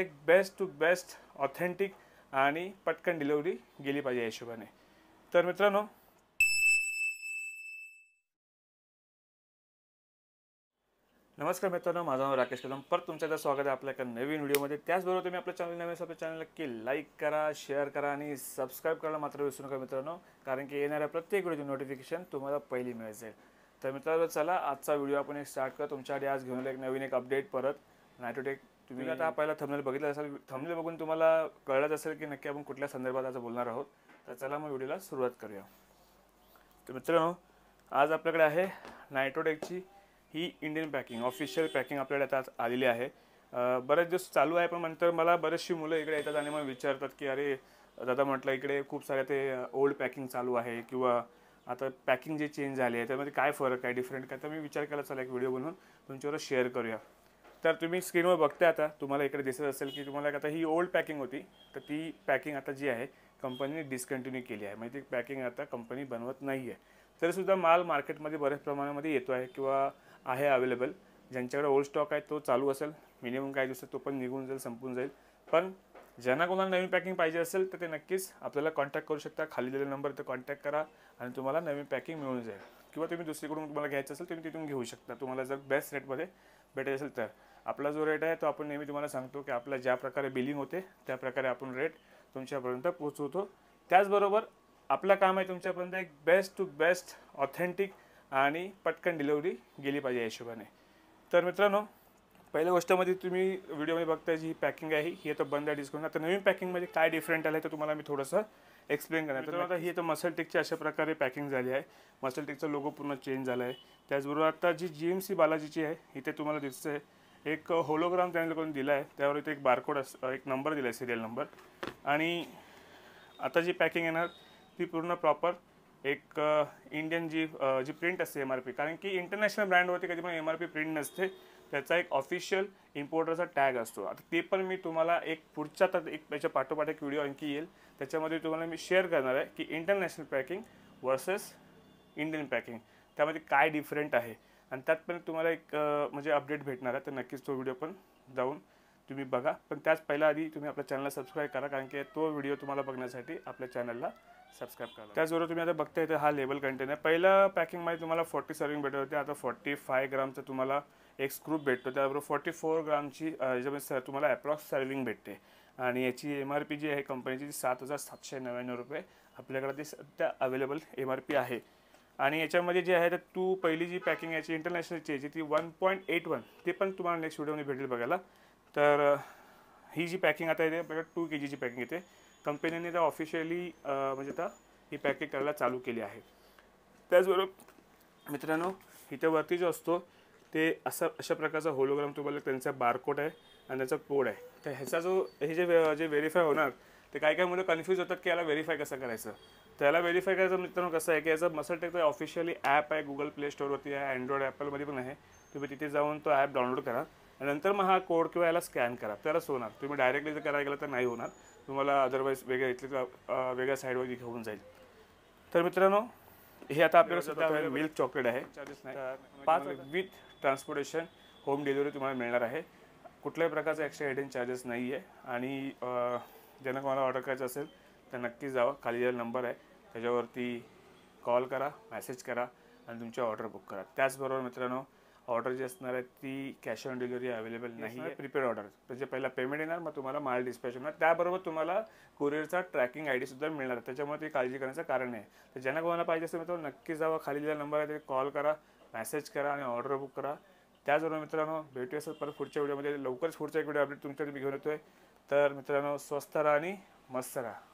एक best to best authentic आणि पटकन डिलिव्हरी गेली पाहिजे या हिशोबाने तर मित्रांनो नमस्कार मित्रांनो माझं नाव राकेश कदम परत तुमच्या स्वागत आहे आपल्या एका नवीन व्हिडिओमध्ये त्याचबरोबर तुम्ही आपल्या चॅनल नवीन आपल्या चॅनलला की लाईक करा शेअर करा आणि सबस्क्राईब करायला मात्र विसरू नका मित्रांनो कारण की येणाऱ्या प्रत्येक व्हिडिओची नोटिफिकेशन तुम्हाला पहिली मिळेल तर मित्रांनो चला आजचा व्हिडिओ आपण एक स्टार्ट करा तुमच्यासाठी आज घेऊन एक नवीन एक अपडेट परत नायटोटेक तुम्ही आता पहिला थंबनेल बघितला असेल थंबनेल बघून तुम्हाला कळलंच असेल की नक्की आपण कुठल्या संदर्भात आज बोलणार आहोत तर चला मग व्हिडिओला सुरुवात करूया तर मित्रांनो आज आपल्याकडे आहे नायट्रोडेकची ही इंडियन पॅकिंग ऑफिशियल पॅकिंग आपल्याकडे आता आलेली आहे बरेच दिवस चालू आहे पण नंतर मला बरेचशी मुलं इकडे येतात आणि मग विचारतात की अरे दादा म्हटलं इकडे खूप साऱ्या ते ओल्ड पॅकिंग चालू आहे किंवा आता पॅकिंग जे चेंज झाले आहे त्यामध्ये काय फरक आहे डिफरंट काय तर मी विचार केला चला एक व्हिडिओ बनवून तुमच्यावर शेअर करूया तर तुम्ही स्क्रीनवर बघता आता तुम्हाला इकडे दिसत असेल की तुम्हाला आता ही ओल्ड पॅकिंग होती तर ती पॅकिंग आता जी आहे कंपनीने डिस्कंटिन्यू केली आहे म्हणजे ती पॅकिंग आता कंपनी बनवत नाही आहे तरीसुद्धा माल मार्केटमध्ये बऱ्याच प्रमाणामध्ये येतो आहे किंवा आहे अवेलेबल ज्यांच्याकडे ओल्ड स्टॉक आहे तो चालू असेल मिनिमम काही दिवसात तो पण निघून जाईल संपून जाईल पण ज्यांना कोणाला नवीन पॅकिंग पाहिजे असेल तर ते नक्कीच आपल्याला कॉन्टॅक्ट करू शकता खाली दिलेला नंबर तर कॉन्टॅक्ट करा आणि तुम्हाला नवीन पॅकिंग मिळून जाईल किंवा तुम्ही दुसरीकडून तुम्हाला घ्यायचं असेल तुम्ही तिथून घेऊ शकता तुम्हाला जर बेस्ट रेटमध्ये भेटत असेल तर आपला जो रेट आहे तो आपण नेहमी तुम्हाला सांगतो की आपला ज्या प्रकारे बिलिंग होते त्या प्रकारे आपण रेट तुमच्यापर्यंत पोचवतो त्याचबरोबर आपलं काम आहे तुमच्यापर्यंत एक बेस्ट टू बेस्ट ऑथेंटिक आणि पटकन डिलेवरी गेली पाहिजे या हिशोबाने तर मित्रांनो पहिल्या गोष्टीमध्ये तुम्ही व्हिडिओमध्ये बघताय जी पॅकिंग आहे ही आता बंद आहे डिस्काउंट आता नवीन पॅकिंगमध्ये काय डिफरंट आलं आहे तर तुम्हाला मी थोडंसं एक्सप्लेन करणार तर आता ही आता मसल टेकची अशा प्रकारे पॅकिंग झाली आहे मसल टेकचा लोगो पूर्ण चेंज झाला आहे त्याचबरोबर आता जी जी एम सी बालाजीची आहे इथे तुम्हाला दिसतं आहे एक होलोग्राम त्यांनी लोकांनी दिला आहे त्यावर इथे एक बारकोड अस एक नंबर दिला आहे सिरियल नंबर आणि आता जी पॅकिंग येणार ती पूर्ण प्रॉपर एक इंडियन जी जी प्रिंट असते एम आर पी कारण की इंटरनॅशनल ब्रँडवरती कधी पण एम आर पी प्रिंट नसते त्याचा एक ऑफिशियल इम्पोर्टरचा टॅग असतो आता ते पण मी तुम्हाला एक पुढच्या तर एक त्याच्या पाठोपाठ एक व्हिडिओ आणखी येईल त्याच्यामध्ये तुम्हाला मी शेअर करणार आहे की international packing versus Indian packing त्यामध्ये काय डिफरंट आहे आणि त्यात पण तुम्हाला एक म्हणजे अपडेट भेटणार आहे तर नक्कीच तो व्हिडिओ पण जाऊन तुम्ही बघा पण त्याच पहिल्या आधी तुम्ही आपल्या चॅनलला सबस्क्राईब करा कारण की तो व्हिडिओ तुम्हाला बघण्यासाठी आपल्या चॅनलला सबस्क्राईब करा त्याचबरोबर तुम्ही आता बघता येतं हा लेबल कंटेनर आहे पहिलं पॅकिंगमध्ये तुम्हाला फॉर्टी सर्विंग भेटत होते आता फॉर्टी फाय ग्रामचं तुम्हाला एक स्क्रूप भेटतो त्याबरोबर फोर्टी फोर ग्रामची याच्यामध्ये सर तुम्हाला ॲप्रॉक्स सर्विंग भेटते आणि याची एम आर पी जी आहे कंपनीची ती सात हजार सातशे नव्याण्णव रुपये आपल्याकडे ते सध्या अवेलेबल एम आर पी आहे आणि याच्यामध्ये जे आहे तर तू पहिली जी पॅकिंग याची इंटरनॅशनलची याची ती वन पॉईंट एट वन ते पण तुम्हाला नेक्स्ट व्हिडिओमध्ये भेटेल बघायला तर ही जी पॅकिंग आता येते बघा टू के जीची पॅकिंग येते कंपनीने त्या ऑफिशियली म्हणजे आता ही पॅकिंग करायला चालू केली आहे त्याचबरोबर मित्रांनो इथे वरती जो असतो ते असं अशा प्रकारचा होलोग्राम तुम्हाला त्यांचा बारकोड आहे आणि त्याचा कोड आहे तर ह्याचा जो हे जे जे व्हेरीफाय होणार ते काय काय मुलं कन्फ्यूज होतात की याला व्हेरीफाय कसं करायचं त्याला व्हेरीफाय करायचं मित्रांनो कसं आहे की याचं मसल तर ऑफिशियली ॲप आहे गुगल प्ले स्टोअरवरती आहे अँड्रॉइड ॲपलमध्ये पण आहे तुम्ही तिथे जाऊन तो ॲप डाउनलोड करा आणि नंतर मग हा कोड किंवा याला स्कॅन करा तरच होणार तुम्ही डायरेक्टली जर करायला गेलं तर नाही होणार तुम्हाला अदरवाईज वेगळ्या इथले वेगळ्या साईडवर घेऊन जाईल तर मित्रांनो हे आता आपल्याला सध्या मिल्क चॉकलेट आहे म्हणजे पाच विथ ट्रान्सपोर्टेशन होम डिलिव्हरी तुम्हाला मिळणार आहे कुठल्याही प्रकारचा एक्स्ट्रा हेडिंग चार्जेस नाही आहे आणि ज्यांना तुम्हाला ऑर्डर करायचं असेल तर नक्की जावं खाली नंबर आहे त्याच्यावरती कॉल करा मॅसेज करा आणि तुमची ऑर्डर बुक करा त्याचबरोबर मित्रांनो ऑर्डर जी असणार आहे ती कॅश ऑन डिलिव्हरी अवेलेबल नाही आहे प्रिपेड ऑर्डर म्हणजे पहिला पेमेंट येणार मग तुम्हाला माल डिस्पॅच होणार त्याबरोबर तुम्हाला कुरिअरचा ट्रॅकिंग आय डीसुद्धा मिळणार त्याच्यामुळे ती काळजी करण्याचं कारण आहे तर ज्यांना कोणाला पाहिजे असेल मित्रांनो नक्की जावा खाली दिलेला नंबर आहे ते कॉल करा मेसेज करा आणि ऑर्डर बुक करा त्याचबरोबर मित्रांनो भेटू असेल परत पुढच्या व्हिडिओमध्ये लवकरच पुढचा एक व्हिडिओ अपडेट तुमच्या तुम्ही घेऊन येतो आहे तर मित्रांनो स्वस्त राहा आणि मस्त राहा